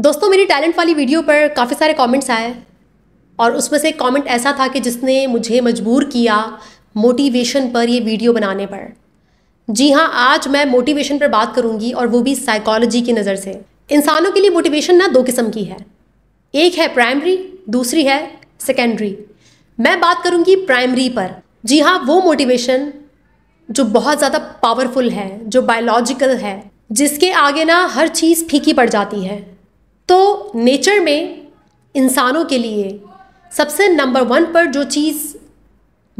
दोस्तों मेरी टैलेंट वाली वीडियो पर काफ़ी सारे कमेंट्स आए और उसमें से एक कमेंट ऐसा था कि जिसने मुझे मजबूर किया मोटिवेशन पर ये वीडियो बनाने पर जी हाँ आज मैं मोटिवेशन पर बात करूँगी और वो भी साइकोलॉजी की नज़र से इंसानों के लिए मोटिवेशन ना दो किस्म की है एक है प्राइमरी दूसरी है सेकेंडरी मैं बात करूँगी प्राइमरी पर जी हाँ वो मोटिवेशन जो बहुत ज़्यादा पावरफुल है जो बायोलॉजिकल है जिसके आगे ना हर चीज़ फीकी पड़ जाती है तो नेचर में इंसानों के लिए सबसे नंबर वन पर जो चीज़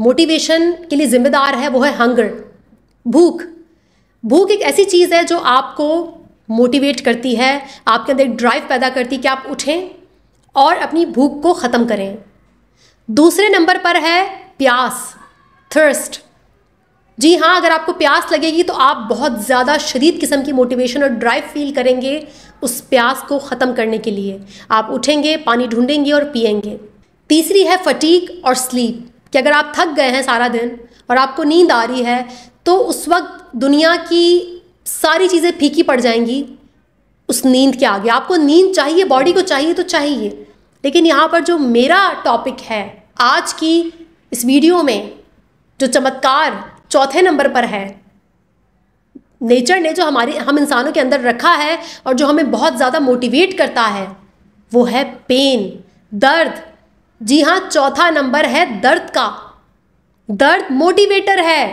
मोटिवेशन के लिए ज़िम्मेदार है वो है हंगर भूख भूख एक ऐसी चीज़ है जो आपको मोटिवेट करती है आपके अंदर एक ड्राइव पैदा करती है कि आप उठें और अपनी भूख को ख़त्म करें दूसरे नंबर पर है प्यास थर्स्ट जी हाँ अगर आपको प्यास लगेगी तो आप बहुत ज़्यादा शदीद किस्म की मोटिवेशन और ड्राइव फील करेंगे उस प्यास को ख़त्म करने के लिए आप उठेंगे पानी ढूंढेंगे और पियेंगे तीसरी है फटीक और स्लीप कि अगर आप थक गए हैं सारा दिन और आपको नींद आ रही है तो उस वक्त दुनिया की सारी चीज़ें फीकी पड़ जाएंगी उस नींद के आगे आपको नींद चाहिए बॉडी को चाहिए तो चाहिए लेकिन यहाँ पर जो मेरा टॉपिक है आज की इस वीडियो में जो चमत्कार चौथे नंबर पर है नेचर ने जो हमारी हम इंसानों के अंदर रखा है और जो हमें बहुत ज़्यादा मोटिवेट करता है वो है पेन दर्द जी हाँ चौथा नंबर है दर्द का दर्द मोटिवेटर है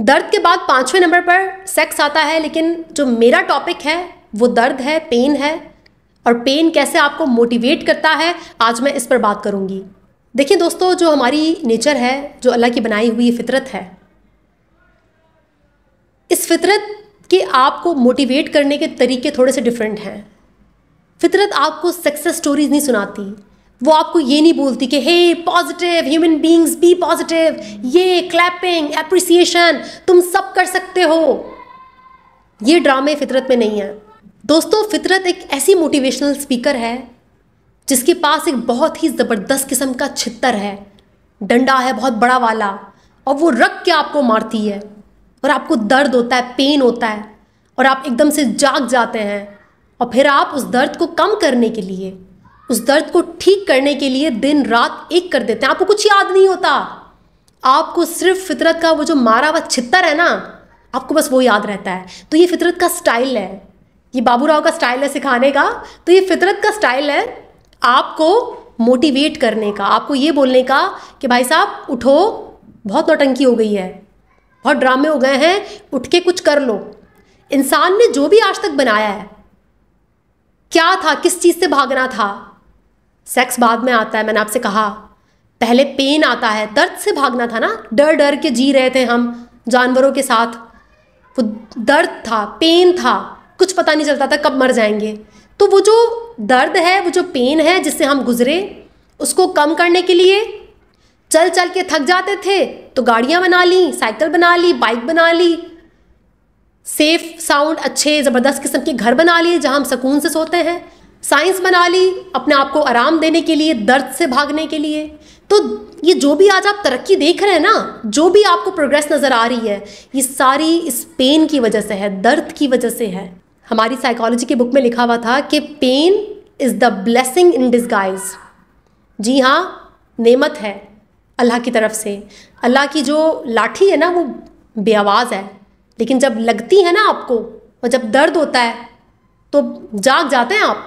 दर्द के बाद पाँचवें नंबर पर सेक्स आता है लेकिन जो मेरा टॉपिक है वो दर्द है पेन है और पेन कैसे आपको मोटिवेट करता है आज मैं इस पर बात करूँगी देखिए दोस्तों जो हमारी नेचर है जो अल्लाह की बनाई हुई फितरत है इस फितरत के आपको मोटिवेट करने के तरीके थोड़े से डिफरेंट हैं फितरत आपको सक्सेस स्टोरीज नहीं सुनाती वो आपको ये नहीं बोलती कि hey positive human beings be positive ये क्लैपिंग एप्रिसिएशन तुम सब कर सकते हो ये ड्रामे फितरत में नहीं है दोस्तों फितरत एक ऐसी मोटिवेशनल स्पीकर है जिसके पास एक बहुत ही ज़बरदस्त किस्म का छित्तर है डंडा है बहुत बड़ा वाला और वो रख के आपको मारती है और आपको दर्द होता है पेन होता है और आप एकदम से जाग जाते हैं और फिर आप उस दर्द को कम करने के लिए उस दर्द को ठीक करने के लिए दिन रात एक कर देते हैं आपको कुछ याद नहीं होता आपको सिर्फ फितरत का वो जो मारा हुआ छित्तर है ना आपको बस वो याद रहता है तो ये फितरत का स्टाइल है ये बाबू राव का स्टाइल है सिखाने का तो ये फितरत का स्टाइल है आपको मोटिवेट करने का आपको ये बोलने का कि भाई साहब उठो बहुत नौटंकी हो गई है बहुत ड्रामे हो गए हैं उठ के कुछ कर लो इंसान ने जो भी आज तक बनाया है क्या था किस चीज़ से भागना था सेक्स बाद में आता है मैंने आपसे कहा पहले पेन आता है दर्द से भागना था ना डर डर के जी रहे थे हम जानवरों के साथ वो दर्द था पेन था कुछ पता नहीं चलता था कब मर जाएंगे तो वो जो दर्द है वो जो पेन है जिससे हम गुजरे उसको कम करने के लिए चल चल के थक जाते थे तो गाड़ियाँ बना ली साइकिल बना ली बाइक बना ली सेफ साउंड अच्छे ज़बरदस्त किस्म के घर बना लिए जहाँ हम सुकून से सोते हैं साइंस बना ली अपने आप को आराम देने के लिए दर्द से भागने के लिए तो ये जो भी आज आप तरक्की देख रहे हैं ना जो भी आपको प्रोग्रेस नज़र आ रही है ये सारी इस पेन की वजह से है दर्द की वजह से है हमारी साइकोलॉजी के बुक में लिखा हुआ था कि pain is the blessing in disguise जी हाँ नेमत है अल्लाह की तरफ से अल्लाह की जो लाठी है ना वो बेआवाज़ है लेकिन जब लगती है ना आपको और जब दर्द होता है तो जाग जाते हैं आप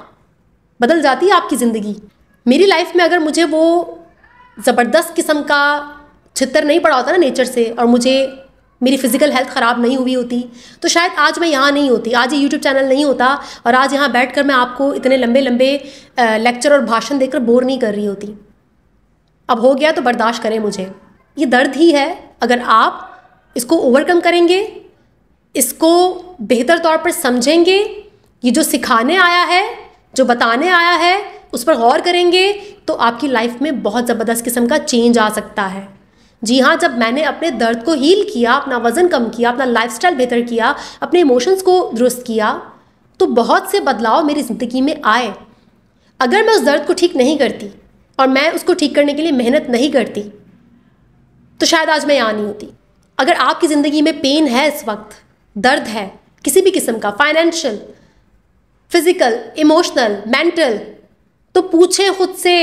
बदल जाती है आपकी ज़िंदगी मेरी लाइफ में अगर मुझे वो ज़बरदस्त किस्म का छितर नहीं पड़ा होता ना नेचर से और मुझे मेरी फिजिकल हेल्थ ख़राब नहीं हुई होती तो शायद आज मैं यहाँ नहीं होती आज ये यूट्यूब चैनल नहीं होता और आज यहाँ बैठकर मैं आपको इतने लंबे लंबे लेक्चर और भाषण देकर बोर नहीं कर रही होती अब हो गया तो बर्दाश्त करें मुझे ये दर्द ही है अगर आप इसको ओवरकम करेंगे इसको बेहतर तौर पर समझेंगे ये जो सिखाने आया है जो बताने आया है उस पर गौर करेंगे तो आपकी लाइफ में बहुत ज़बरदस्त किस्म का चेंज आ सकता है जी हाँ जब मैंने अपने दर्द को हील किया अपना वज़न कम किया अपना लाइफ बेहतर किया अपने इमोशंस को दुरुस्त किया तो बहुत से बदलाव मेरी ज़िंदगी में आए अगर मैं उस दर्द को ठीक नहीं करती और मैं उसको ठीक करने के लिए मेहनत नहीं करती तो शायद आज मैं यहाँ नहीं होती अगर आपकी ज़िंदगी में पेन है इस वक्त दर्द है किसी भी किस्म का फाइनेंशियल फिजिकल इमोशनल मेंटल तो पूछें खुद से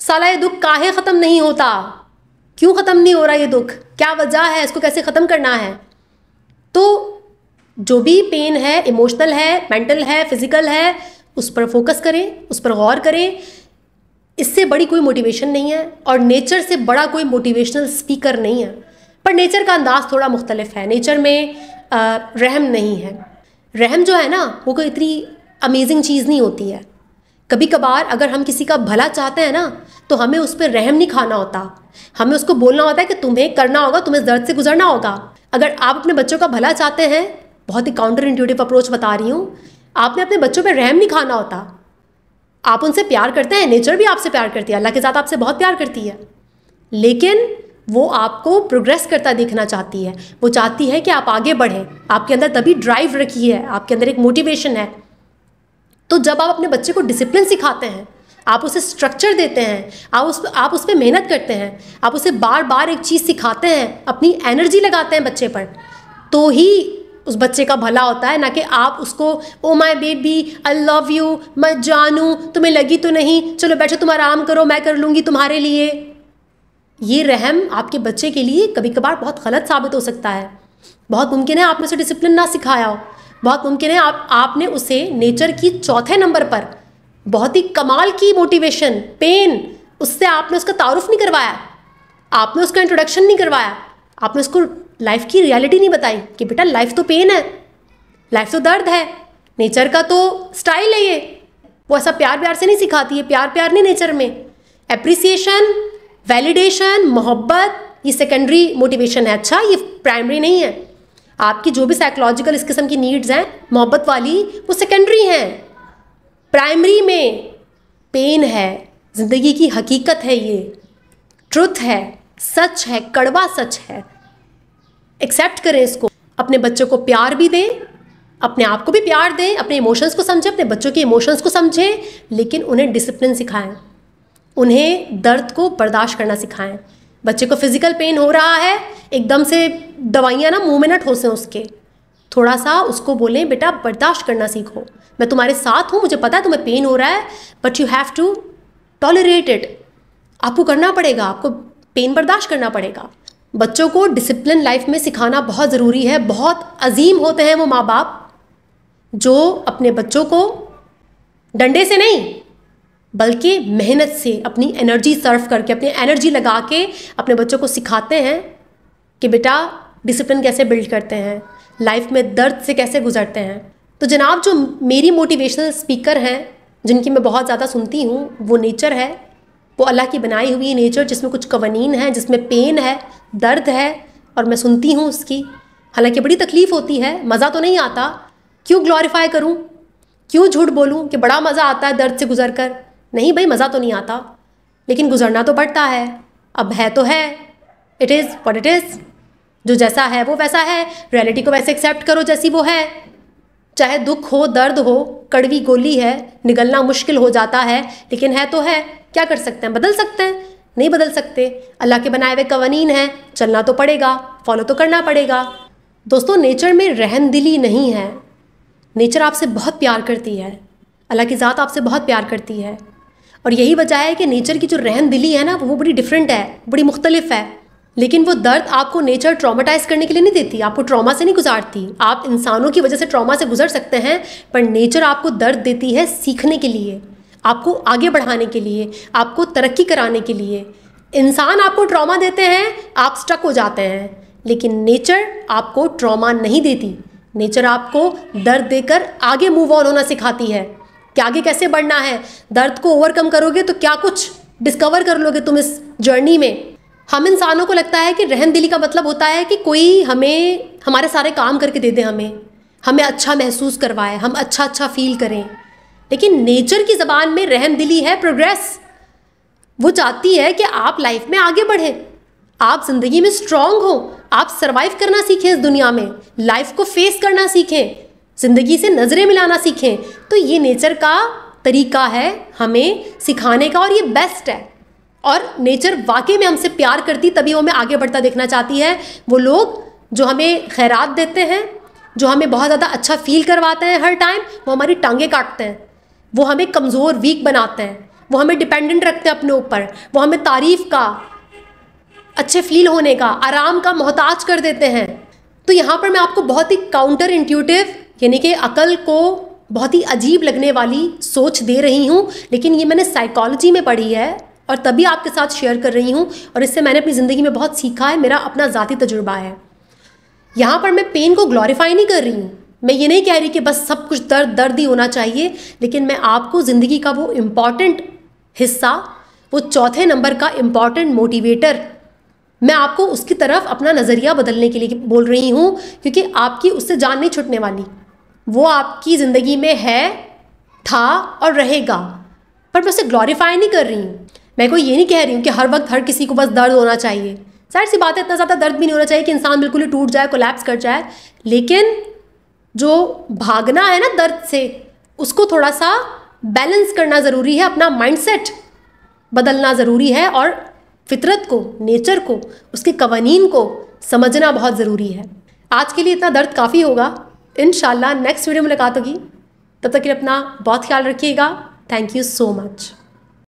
साला ये दुख काहे ख़त्म नहीं होता क्यों ख़त्म नहीं हो रहा ये दुख क्या वजह है इसको कैसे ख़त्म करना है तो जो भी पेन है इमोशनल है मेंटल है फिजिकल है उस पर फोकस करें उस पर गौर करें इससे बड़ी कोई मोटिवेशन नहीं है और नेचर से बड़ा कोई मोटिवेशनल स्पीकर नहीं है पर नेचर का अंदाज थोड़ा मुख्तलिफ है नेचर में आ, रहम नहीं है रहम जो है ना वो कोई इतनी अमेजिंग चीज़ नहीं होती है कभी कभार अगर हम किसी का भला चाहते हैं ना तो हमें उस पर रहम नहीं खाना होता हमें उसको बोलना होता है कि तुम्हें करना होगा तुम्हें दर्द से गुजरना होगा अगर आप अपने बच्चों का भला चाहते हैं बहुत ही काउंटर इंट्यूटिव अप्रोच बता रही हूँ आपने अपने बच्चों पर रहम नहीं खाना होता आप उनसे प्यार करते हैं नेचर भी आपसे प्यार करती है अल्लाह के साथ आपसे बहुत प्यार करती है लेकिन वो आपको प्रोग्रेस करता देखना चाहती है वो चाहती है कि आप आगे बढ़ें आपके अंदर तभी ड्राइव रखी है आपके अंदर एक मोटिवेशन है तो जब आप अपने बच्चे को डिसिप्लिन सिखाते हैं आप उसे स्ट्रक्चर देते हैं आप उस आप उस पर मेहनत करते हैं आप उसे बार बार एक चीज़ सिखाते हैं अपनी एनर्जी लगाते हैं बच्चे पर तो ही उस बच्चे का भला होता है ना कि आप उसको oh my baby I love you मैं जानू तुम्हें लगी तो नहीं चलो बैठो तुम आराम करो मैं कर लूँगी तुम्हारे लिए ये रहम आपके बच्चे के लिए कभी कभार बहुत गलत साबित हो सकता है बहुत मुमकिन है आपने उसे डिसिप्लिन ना सिखाया हो बहुत मुमकिन है आप आपने उसे नेचर की चौथे नंबर पर बहुत ही कमाल की मोटिवेशन पेन उससे आपने उसका तारुफ नहीं करवाया आपने उसका इंट्रोडक्शन नहीं करवाया आपने उसको लाइफ की रियलिटी नहीं बताई कि बेटा लाइफ तो पेन है लाइफ तो दर्द है नेचर का तो स्टाइल है ये वो ऐसा प्यार प्यार से नहीं सिखाती है प्यार प्यार नहीं नेचर में एप्रिसिएशन वैलिडेशन मोहब्बत ये सेकेंडरी मोटिवेशन है अच्छा ये प्राइमरी नहीं है आपकी जो भी साइकोलॉजिकल इस किस्म की नीड्स हैं मोहब्बत वाली वो सेकेंडरी हैं प्राइमरी में पेन है ज़िंदगी की हकीकत है ये ट्रुथ है सच है कड़वा सच है एक्सेप्ट करें इसको अपने बच्चों को प्यार भी दें अपने आप को भी प्यार दें अपने इमोशंस को समझें अपने बच्चों के इमोशंस को समझें लेकिन उन्हें डिसिप्लिन सिखाएं उन्हें दर्द को बर्दाश्त करना सिखाएं बच्चे को फिजिकल पेन हो रहा है एकदम से दवाइयाँ ना मुँह में ना ठोसें उसके थोड़ा सा उसको बोलें बेटा बर्दाश्त करना सीखो मैं तुम्हारे साथ हूँ मुझे पता है तुम्हें पेन हो रहा है but you have to tolerate it आपको करना पड़ेगा आपको पेन बर्दाश्त करना पड़ेगा बच्चों को डिसिप्लिन लाइफ में सिखाना बहुत ज़रूरी है बहुत अजीम होते हैं वो माँ बाप जो अपने बच्चों को डंडे से नहीं बल्कि मेहनत से अपनी एनर्जी सर्व करके अपनी एनर्जी लगा के अपने बच्चों को सिखाते हैं कि बेटा डिसिप्लिन कैसे बिल्ड करते हैं लाइफ में दर्द से कैसे गुजरते हैं तो जनाब जो मेरी मोटिवेशनल स्पीकर हैं जिनकी मैं बहुत ज़्यादा सुनती हूँ वो नेचर है वो अल्लाह की बनाई हुई नेचर जिसमें कुछ कवानीन है जिसमें पेन है दर्द है और मैं सुनती हूँ उसकी हालांकि बड़ी तकलीफ़ होती है मज़ा तो नहीं आता क्यों ग्लोरीफाई करूँ क्यों झूठ बोलूँ कि बड़ा मज़ा आता है दर्द से गुजर कर नहीं भाई मज़ा तो नहीं आता लेकिन गुजरना तो पड़ता है अब है तो है it is what it is जो जैसा है वो वैसा है रियलिटी को वैसे एक्सेप्ट करो जैसी वो है चाहे दुख हो दर्द हो कड़वी गोली है निगलना मुश्किल हो जाता है लेकिन है तो है क्या कर सकते हैं बदल सकते हैं नहीं बदल सकते अल्लाह के बनाए हुए कवानीन हैं चलना तो पड़ेगा फॉलो तो करना पड़ेगा दोस्तों नेचर में रहन दिली नहीं है नेचर आपसे बहुत प्यार करती है अल्लाह की ज़ात आपसे बहुत प्यार करती है और यही वजह है कि नेचर की जो रहन दिली है ना वो बड़ी डिफरेंट है बड़ी मुख्तलिफ है लेकिन वो दर्द आपको नेचर ट्रॉमाटाइज करने के लिए नहीं देती आपको ट्रॉमा से नहीं गुजारती आप इंसानों की वजह से ट्रॉमा से गुजर सकते हैं पर नेचर आपको दर्द देती है सीखने के लिए आपको आगे बढ़ाने के लिए आपको तरक्की कराने के लिए इंसान आपको ट्रॉमा देते हैं आप स्टक हो जाते हैं लेकिन नेचर आपको ट्रॉमा नहीं देती नेचर आपको दर्द देकर आगे मूव ऑन होना सिखाती है कि आगे कैसे बढ़ना है दर्द को ओवरकम करोगे तो क्या कुछ डिस्कवर कर लोगे तुम इस जर्नी में हम इंसानों को लगता है कि रहम दिली का मतलब होता है कि कोई हमें हमारे सारे काम करके दे दे हमें हमें अच्छा महसूस करवाए हम अच्छा अच्छा फील करें लेकिन नेचर की ज़बान में रहम दिली है प्रोग्रेस वो चाहती है कि आप लाइफ में आगे बढ़ें आप ज़िंदगी में स्ट्रांग हो आप सर्वाइव करना सीखें इस दुनिया में लाइफ को फेस करना सीखें ज़िंदगी से नज़रें मिलाना सीखें तो ये नेचर का तरीका है हमें सिखाने का और ये बेस्ट है और नेचर वाकई में हमसे प्यार करती तभी वो हमें आगे बढ़ता देखना चाहती है वो लोग जो हमें खैरात देते हैं जो हमें बहुत ज़्यादा अच्छा फील करवाते हैं हर टाइम वो हमारी टांगें काटते हैं वो हमें कमज़ोर वीक बनाते हैं वो हमें डिपेंडेंट रखते हैं अपने ऊपर वो हमें तारीफ़ का अच्छे फील होने का आराम का मोहताज कर देते हैं तो यहाँ पर मैं आपको बहुत ही काउंटर इंट्यूटिव यानी कि अकल को बहुत ही अजीब लगने वाली सोच दे रही हूँ लेकिन ये मैंने साइकोलॉजी में पढ़ी है और तभी आपके साथ शेयर कर रही हूँ और इससे मैंने अपनी ज़िंदगी में बहुत सीखा है मेरा अपना ज़ाती तजुर्बा है यहाँ पर मैं पेन को ग्लोरीफाई नहीं कर रही हूँ मैं ये नहीं कह रही कि बस सब कुछ दर्द दर्द ही होना चाहिए लेकिन मैं आपको ज़िंदगी का वो इम्पॉर्टेंट हिस्सा वो चौथे नंबर का इम्पॉर्टेंट मोटिवेटर मैं आपको उसकी तरफ अपना नज़रिया बदलने के लिए बोल रही हूँ क्योंकि आपकी उससे जान नहीं छुटने वाली वो आपकी ज़िंदगी में है था और रहेगा पर मैं उसे ग्लोरीफाई नहीं कर रही हूँ मैं कोई ये नहीं कह रही हूँ कि हर वक्त हर किसी को बस दर्द होना चाहिए सर सी बात है इतना ज़्यादा दर्द भी नहीं होना चाहिए कि इंसान बिल्कुल ही टूट जाए कोलैप्स कर जाए लेकिन जो भागना है ना दर्द से उसको थोड़ा सा बैलेंस करना ज़रूरी है अपना माइंडसेट बदलना ज़रूरी है और फितरत को नेचर को उसके कवानीन को समझना बहुत ज़रूरी है आज के लिए इतना दर्द काफ़ी होगा इन नेक्स्ट वीडियो मुलाकात होगी तब तक के लिए अपना बहुत ख्याल रखिएगा थैंक यू सो मच